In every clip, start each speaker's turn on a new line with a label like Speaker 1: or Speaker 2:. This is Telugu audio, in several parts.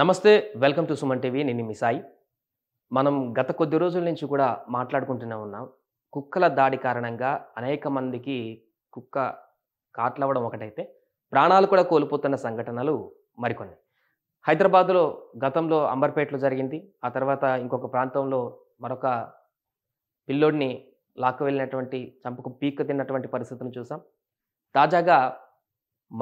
Speaker 1: నమస్తే వెల్కమ్ టు సుమన్ టీవీ నేను మీ సాయి మనం గత కొద్ది రోజుల నుంచి కూడా మాట్లాడుకుంటూనే ఉన్నాం కుక్కల దాడి కారణంగా అనేక మందికి కుక్క కాట్లవ్వడం ఒకటైతే ప్రాణాలు కూడా కోల్పోతున్న సంఘటనలు మరికొన్ని హైదరాబాద్లో గతంలో అంబర్పేటలో జరిగింది ఆ తర్వాత ఇంకొక ప్రాంతంలో మరొక పిల్లోడిని లాక్కు వెళ్ళినటువంటి చంపకు పీక్క తిన్నటువంటి పరిస్థితులను చూసాం తాజాగా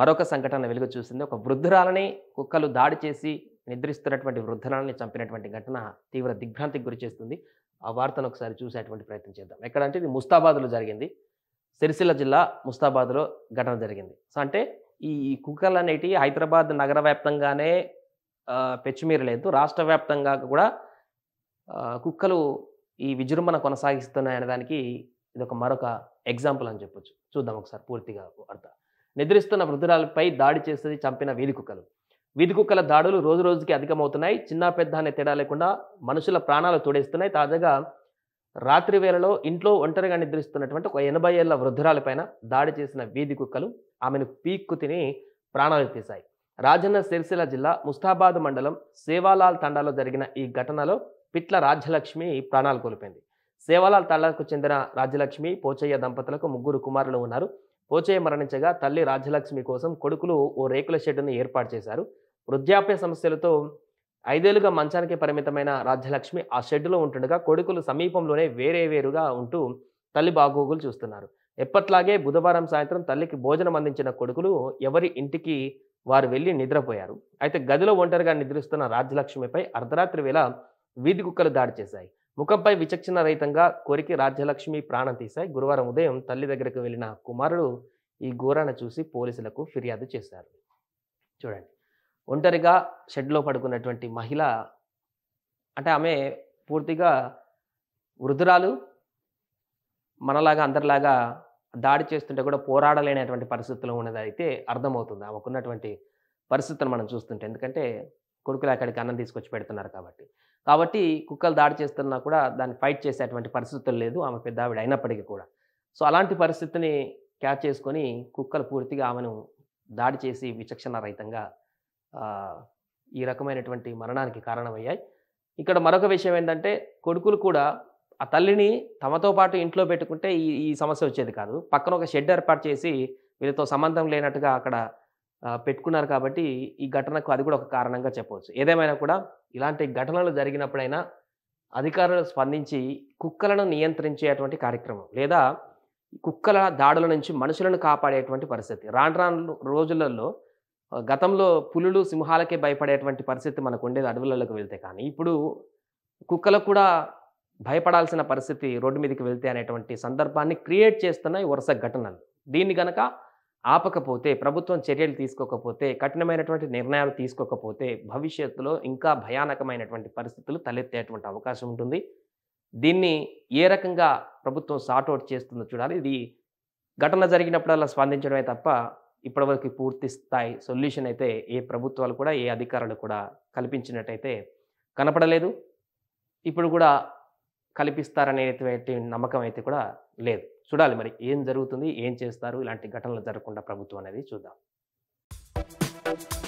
Speaker 1: మరొక సంఘటన వెలుగు చూసింది ఒక వృద్ధురాలని కుక్కలు దాడి చేసి నిద్రిస్తున్నటువంటి వృద్ధులని చంపినటువంటి ఘటన తీవ్ర దిగ్భ్రాంతికి గురి చేస్తుంది ఆ వార్తను ఒకసారి చూసేటువంటి ప్రయత్నం చేద్దాం ఎక్కడంటే ఇది ముస్తాబాద్లో జరిగింది సిరిసిల్ల జిల్లా ముస్తాబాద్లో ఘటన జరిగింది సో అంటే ఈ కుక్కలు అనేటివి హైదరాబాద్ నగర వ్యాప్తంగానే పెచ్చిమీరలేదు రాష్ట్ర వ్యాప్తంగా కూడా కుక్కలు ఈ విజృంభణ కొనసాగిస్తున్నాయనే దానికి ఇది ఒక మరొక ఎగ్జాంపుల్ అని చెప్పొచ్చు చూద్దాం ఒకసారి పూర్తిగా అర్థం నిద్రిస్తున్న వృద్ధురాలపై దాడి చేసేది చంపిన వీధి కుక్కలు వీధి కుక్కల దాడులు రోజు రోజుకి అధికమవుతున్నాయి చిన్న పెద్ద అనే తేడా లేకుండా మనుషుల ప్రాణాలు తోడేస్తున్నాయి తాజాగా రాత్రి వేళలో ఇంట్లో ఒంటరిగా నిద్రిస్తున్నటువంటి ఒక ఎనభై ఏళ్ల వృద్ధురాలపైన దాడి చేసిన వీధి కుక్కలు ఆమెను పీక్కు తిని ప్రాణాలు తీశాయి రాజన్న సిరిసిల్ల జిల్లా ముస్తాబాద్ మండలం సేవాలాల్ తండాలో జరిగిన ఈ ఘటనలో పిట్ల రాజ్యలక్ష్మి ప్రాణాలు కోల్పోయింది సేవాలాల్ తండాలకు చెందిన రాజ్యలక్ష్మి పోచయ్య దంపతులకు ముగ్గురు కుమారులు ఉన్నారు పోచయ్య మరణించగా తల్లి రాజ్యలక్ష్మి కోసం కొడుకులు ఓ రేకుల షెడ్డును ఏర్పాటు చేశారు వృద్ధాప్య సమస్యలతో ఐదేళ్లుగా మంచానికి పరిమితమైన రాజ్యలక్ష్మి ఆ షెడ్లో ఉంటుండగా కొడుకులు సమీపంలోనే వేరే వేరుగా ఉంటూ తల్లి బాగోగులు చూస్తున్నారు ఎప్పట్లాగే బుధవారం సాయంత్రం తల్లికి భోజనం అందించిన కొడుకులు ఎవరి ఇంటికి వారు వెళ్ళి నిద్రపోయారు అయితే గదిలో ఒంటరిగా నిద్రిస్తున్న రాజ్యలక్ష్మిపై అర్ధరాత్రి వేళ వీధి కుక్కలు దాడి చేశాయి ముఖంపై విచక్షణ రహితంగా కోరికి రాజ్యలక్ష్మి ప్రాణం తీశాయి గురువారం ఉదయం తల్లి దగ్గరకు వెళ్ళిన కుమారుడు ఈ ఘోరాన్ని చూసి పోలీసులకు ఫిర్యాదు చేశారు చూడండి ఒంటరిగా షెడ్లో పడుకున్నటువంటి మహిళ అంటే ఆమె పూర్తిగా వృద్ధురాలు మనలాగా అందరిలాగా దాడి చేస్తుంటే కూడా పోరాడలేనటువంటి పరిస్థితుల్లో ఉన్నది అయితే అర్థమవుతుంది ఆమెకున్నటువంటి పరిస్థితులను మనం చూస్తుంటే ఎందుకంటే కొడుకులు అక్కడికి అన్నం తీసుకొచ్చి పెడుతున్నారు కాబట్టి కాబట్టి కుక్కలు దాడి చేస్తున్నా కూడా దాన్ని ఫైట్ చేసేటువంటి పరిస్థితులు లేదు ఆమె పెద్ద ఆవిడ అయినప్పటికీ కూడా సో అలాంటి పరిస్థితిని క్యాచ్ చేసుకొని కుక్కలు పూర్తిగా ఆమెను దాడి చేసి విచక్షణ రహితంగా ఈ రకమైనటువంటి మరణానికి కారణమయ్యాయి ఇక్కడ మరొక విషయం ఏంటంటే కొడుకులు కూడా ఆ తల్లిని తమతో పాటు ఇంట్లో పెట్టుకుంటే ఈ ఈ సమస్య వచ్చేది కాదు పక్కన ఒక షెడ్ ఏర్పాటు చేసి వీళ్ళతో సంబంధం లేనట్టుగా అక్కడ పెట్టుకున్నారు కాబట్టి ఈ ఘటనకు అది కూడా ఒక కారణంగా చెప్పవచ్చు ఏదేమైనా కూడా ఇలాంటి ఘటనలు జరిగినప్పుడైనా అధికారులు స్పందించి కుక్కలను నియంత్రించేటువంటి కార్యక్రమం లేదా కుక్కల దాడుల నుంచి మనుషులను కాపాడేటువంటి పరిస్థితి రాను రాను రోజులలో గతంలో పులులు సింహాలకే భయపడేటువంటి పరిస్థితి మనకు ఉండేది అడవులలోకి వెళ్తే కానీ ఇప్పుడు కుక్కలకు కూడా భయపడాల్సిన పరిస్థితి రోడ్డు మీదకి వెళ్తే అనేటువంటి సందర్భాన్ని క్రియేట్ చేస్తున్నాయి వరుస ఘటనలు దీన్ని గనక ఆపకపోతే ప్రభుత్వం చర్యలు తీసుకోకపోతే కఠినమైనటువంటి నిర్ణయాలు తీసుకోకపోతే భవిష్యత్తులో ఇంకా భయానకమైనటువంటి పరిస్థితులు తలెత్తేటువంటి అవకాశం ఉంటుంది దీన్ని ఏ రకంగా ప్రభుత్వం సార్ట్అవుట్ చేస్తుందో చూడాలి ఇది ఘటన జరిగినప్పుడల్లా స్పందించడమే తప్ప ఇప్పటివరకు పూర్తి స్థాయి సొల్యూషన్ అయితే ఏ ప్రభుత్వాలు కూడా ఏ అధికారులు కూడా కల్పించినట్టయితే కనపడలేదు ఇప్పుడు కూడా కల్పిస్తారనేటువంటి నమ్మకం అయితే కూడా లేదు చూడాలి మరి ఏం జరుగుతుంది ఏం చేస్తారు ఇలాంటి ఘటనలు జరగకుండా ప్రభుత్వం అనేది చూద్దాం